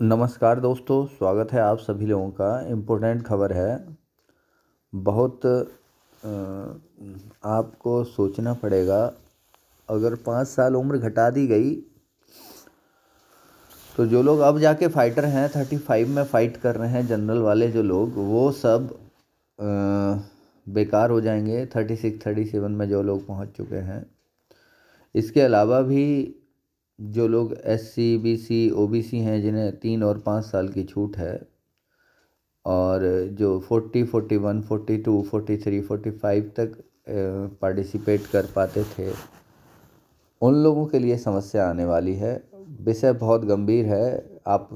नमस्कार दोस्तों स्वागत है आप सभी लोगों का इम्पोर्टेंट खबर है बहुत आपको सोचना पड़ेगा अगर पाँच साल उम्र घटा दी गई तो जो लोग अब जाके फाइटर हैं थर्टी फाइव में फ़ाइट कर रहे हैं जनरल वाले जो लोग वो सब बेकार हो जाएंगे थर्टी सिक्स थर्टी सेवन में जो लोग पहुंच चुके हैं इसके अलावा भी जो लोग S C B C O B C हैं जिन्हें तीन और पाँच साल की छूट है और जो forty forty one forty two forty three forty five तक पार्टिसिपेट कर पाते थे उन लोगों के लिए समस्या आने वाली है विषय बहुत गंभीर है आप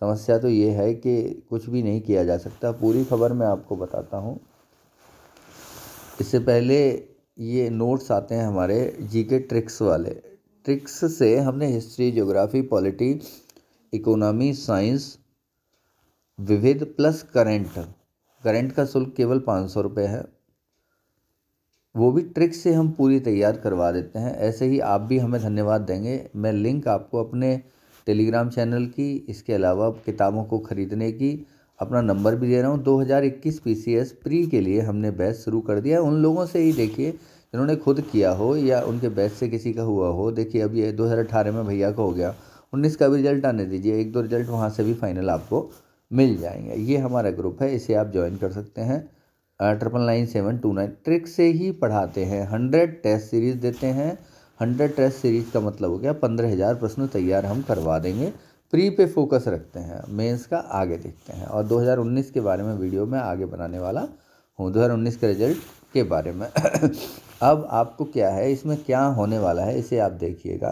समस्या तो ये है कि कुछ भी नहीं किया जा सकता पूरी खबर मैं आपको बताता हूँ इससे पहले ये नोट्स आते हैं हमारे जीके ट्रिक्स वाले ट्रिक्स से हमने history geography polity economy science विविध प्लस करंट करंट का शुल्क केवल पाँच सौ रुपये है वो भी ट्रिक से हम पूरी तैयार करवा देते हैं ऐसे ही आप भी हमें धन्यवाद देंगे मैं लिंक आपको अपने टेलीग्राम चैनल की इसके अलावा किताबों को ख़रीदने की अपना नंबर भी दे रहा हूँ 2021 पीसीएस प्री के लिए हमने बैच शुरू कर दिया उन लोगों से ही देखिए जिन्होंने खुद किया हो या उनके बैच से किसी का हुआ हो देखिए अब ये 2018 में भैया का हो गया उन्नीस का भी रिजल्ट आने दीजिए एक दो रिजल्ट वहाँ से भी फाइनल आपको मिल जाएंगे ये हमारा ग्रुप है इसे आप ज्वाइन कर सकते हैं triple nine seven two nine trick से ही पढ़ाते हैं हंड्रेड टेस्ट सीरीज़ देते हैं हंड्रेड टेस्ट सीरीज़ का मतलब हो गया पंद्रह हज़ार प्रश्न तैयार हम करवा देंगे प्री पे फोकस रखते हैं मेंस का आगे देखते हैं और 2019 के बारे में वीडियो में आगे बनाने वाला हूँ 2019 के रिजल्ट के बारे में अब आपको क्या है इसमें क्या होने वाला है इसे आप देखिएगा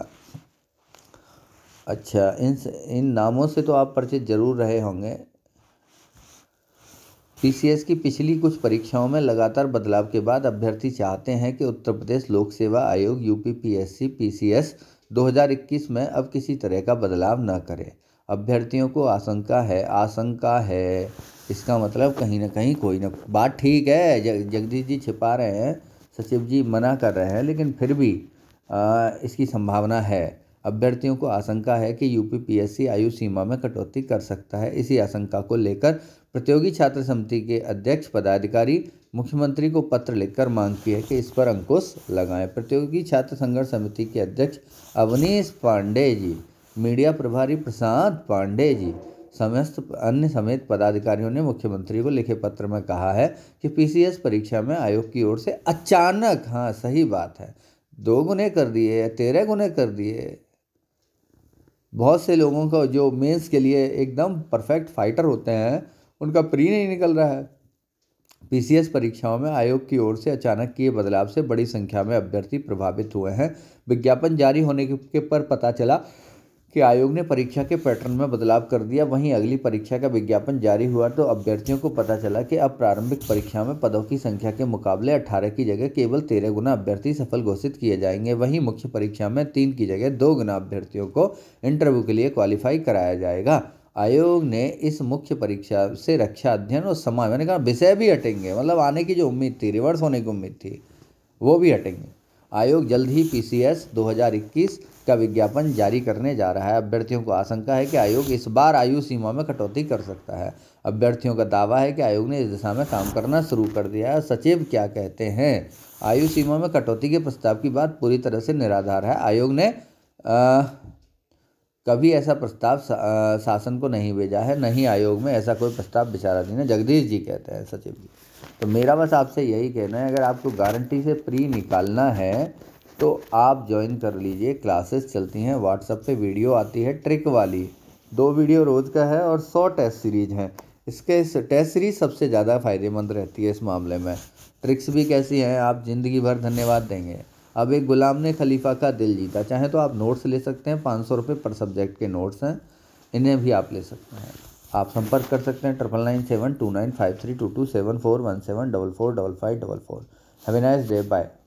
अच्छा इन इन नामों से तो आप परिचित जरूर रहे होंगे पीसीएस की पिछली कुछ परीक्षाओं में लगातार बदलाव के बाद अभ्यर्थी चाहते हैं कि उत्तर प्रदेश लोक सेवा आयोग यूपीपीएससी पीसीएस 2021 में अब किसी तरह का बदलाव न करे अभ्यर्थियों को आशंका है आशंका है इसका मतलब कहीं ना कहीं कोई ना बात ठीक है जगदीश जी छिपा रहे हैं सचिव जी मना कर रहे हैं लेकिन फिर भी आ, इसकी संभावना है अभ्यर्थियों को आशंका है कि यूपीपीएससी आयु सीमा में कटौती कर सकता है इसी आशंका को लेकर प्रतियोगी छात्र समिति के अध्यक्ष पदाधिकारी मुख्यमंत्री को पत्र लिखकर मांग की है कि इस पर अंकुश लगाएं प्रतियोगी छात्र संघर्ष समिति के अध्यक्ष अवनीश पांडे जी मीडिया प्रभारी प्रशांत पांडे जी समस्त अन्य समेत पदाधिकारियों ने मुख्यमंत्री को लिखे पत्र में कहा है कि पीसीएस परीक्षा में आयोग की ओर से अचानक हाँ सही बात है दो गुने कर दिए तेरह गुने कर दिए बहुत से लोगों को जो मेंस के लिए एकदम परफेक्ट फाइटर होते हैं उनका प्री नहीं निकल रहा है पीसीएस परीक्षाओं में आयोग की ओर से अचानक किए बदलाव से बड़ी संख्या में अभ्यर्थी प्रभावित हुए हैं विज्ञापन जारी होने के पर पता चला कि आयोग ने परीक्षा के पैटर्न में बदलाव कर दिया वहीं अगली परीक्षा का विज्ञापन जारी हुआ तो अभ्यर्थियों को पता चला कि अब प्रारंभिक परीक्षा में पदों की संख्या के मुकाबले 18 की जगह केवल तेरह गुना अभ्यर्थी सफल घोषित किए जाएंगे वहीं मुख्य परीक्षा में तीन की जगह दो गुना अभ्यर्थियों को इंटरव्यू के लिए क्वालिफाई कराया जाएगा आयोग ने इस मुख्य परीक्षा से रक्षा अध्ययन और समाज मैंने कहा विषय भी हटेंगे मतलब आने की जो उम्मीद थी रिवर्स होने की उम्मीद थी वो भी हटेंगे आयोग जल्द ही पीसीएस 2021 का विज्ञापन जारी करने जा रहा है अभ्यर्थियों को आशंका है कि आयोग इस बार आयु सीमा में कटौती कर सकता है अभ्यर्थियों का दावा है कि आयोग ने इस दिशा में काम करना शुरू कर दिया है सचिव क्या कहते हैं आयु सीमा में कटौती के प्रस्ताव की बात पूरी तरह से निराधार है आयोग ने कभी ऐसा प्रस्ताव सा, शासन को नहीं भेजा है नहीं आयोग में ऐसा कोई प्रस्ताव विचाराधीन है जगदीश जी कहते हैं सचिव जी तो मेरा बस आपसे यही कहना है अगर आपको गारंटी से प्री निकालना है तो आप ज्वाइन कर लीजिए क्लासेस चलती हैं व्हाट्सएप पे वीडियो आती है ट्रिक वाली दो वीडियो रोज़ का है और सौ टेस्ट सीरीज हैं इसके इस टेस्ट सीरीज सबसे ज़्यादा फ़ायदेमंद रहती है इस मामले में ट्रिक्स भी कैसी हैं आप ज़िंदगी भर धन्यवाद देंगे अब एक ग़ुलाम ने खलीफा का दिल जीता चाहे तो आप नोट्स ले सकते हैं पाँच सौ रुपये पर सब्जेक्ट के नोट्स हैं इन्हें भी आप ले सकते हैं आप संपर्क कर सकते हैं triple nine seven two nine five three two two seven four one seven double four double five double four have nice day bye